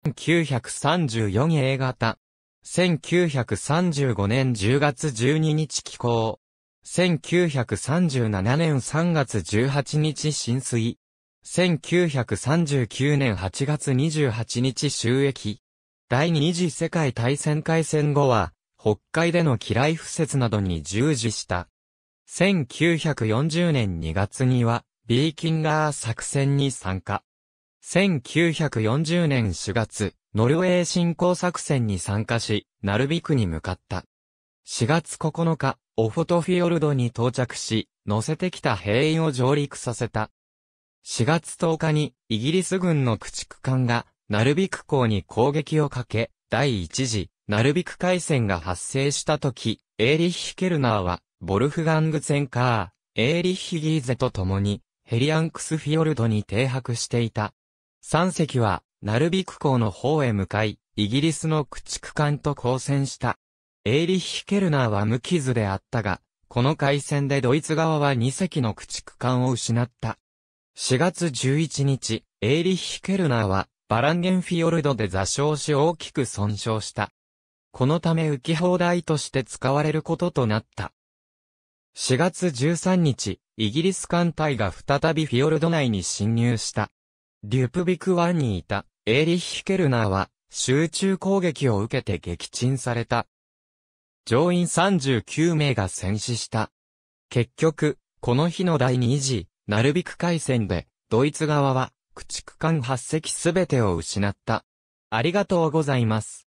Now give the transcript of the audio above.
1934 A 型。1935年10月12日寄港。1937年3月18日浸水。1939年8月28日収益。第二次世界大戦開戦後は、北海での機雷敷設などに従事した。1940年2月には、ビーキンガー作戦に参加。1940年4月、ノルウェー侵攻作戦に参加し、ナルビクに向かった。4月9日、オフォトフィヨルドに到着し、乗せてきた兵員を上陸させた。4月10日に、イギリス軍の駆逐艦が、ナルビク港に攻撃をかけ、第一次、ナルビク海戦が発生した時、エーリッヒ・ケルナーは、ボルフガング・ツェンカー、エーリッヒ・ギーゼと共に、ヘリアンクスフィヨルドに停泊していた。三隻は、ナルビク港の方へ向かい、イギリスの駆逐艦と交戦した。エーリッヒ・ケルナーは無傷であったが、この海戦でドイツ側は2隻の駆逐艦を失った。4月11日、エーリッヒ・ケルナーは、バランゲンフィヨルドで座礁し大きく損傷した。このため浮き放題として使われることとなった。4月13日、イギリス艦隊が再びフィヨルド内に侵入した。リュプビク湾にいたエーリッヒ・ケルナーは集中攻撃を受けて撃沈された。乗員39名が戦死した。結局、この日の第2次、ナルビク海戦で、ドイツ側は、駆逐艦8隻すべてを失った。ありがとうございます。